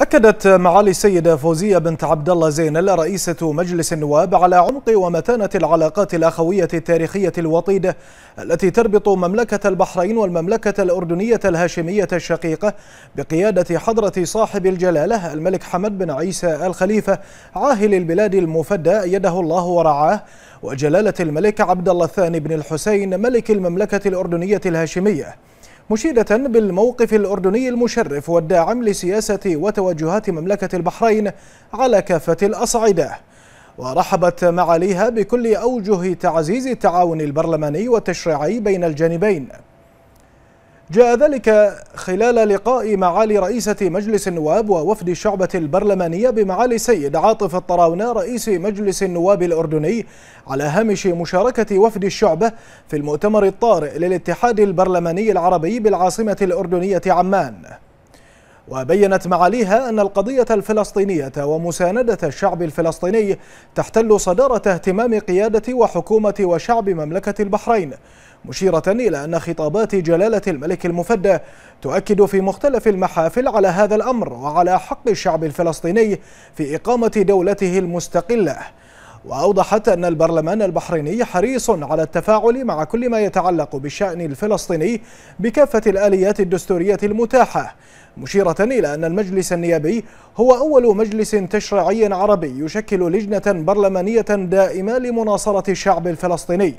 أكدت معالي السيدة فوزية بنت عبد الله زينل رئيسة مجلس النواب على عمق ومتانة العلاقات الأخوية التاريخية الوطيدة التي تربط مملكة البحرين والمملكة الأردنية الهاشمية الشقيقة بقيادة حضرة صاحب الجلالة الملك حمد بن عيسى الخليفة عاهل البلاد المفدى أيده الله ورعاه وجلالة الملك عبد الله الثاني بن الحسين ملك المملكة الأردنية الهاشمية مشيدة بالموقف الأردني المشرف والداعم لسياسة وتوجهات مملكة البحرين على كافة الأصعدة ورحبت معاليها بكل أوجه تعزيز التعاون البرلماني والتشريعي بين الجانبين جاء ذلك خلال لقاء معالي رئيسة مجلس النواب ووفد الشعبة البرلمانية بمعالي السيد عاطف الطراونة رئيس مجلس النواب الأردني على هامش مشاركة وفد الشعبة في المؤتمر الطارئ للاتحاد البرلماني العربي بالعاصمة الأردنية عمان وبينت معاليها أن القضية الفلسطينية ومساندة الشعب الفلسطيني تحتل صدارة اهتمام قيادة وحكومة وشعب مملكة البحرين مشيرة إلى أن خطابات جلالة الملك المفدى تؤكد في مختلف المحافل على هذا الأمر وعلى حق الشعب الفلسطيني في إقامة دولته المستقلة وأوضحت أن البرلمان البحريني حريص على التفاعل مع كل ما يتعلق بالشأن الفلسطيني بكافة الآليات الدستورية المتاحة مشيرة إلى أن المجلس النيابي هو أول مجلس تشريعي عربي يشكل لجنة برلمانية دائمة لمناصرة الشعب الفلسطيني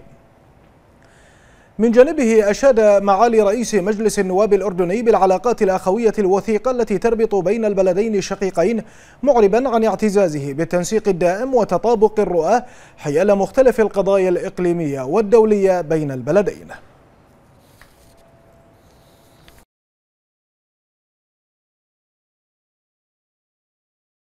من جانبه أشاد معالي رئيس مجلس النواب الأردني بالعلاقات الأخوية الوثيقة التي تربط بين البلدين الشقيقين معربا عن اعتزازه بالتنسيق الدائم وتطابق الرؤى حيال مختلف القضايا الإقليمية والدولية بين البلدين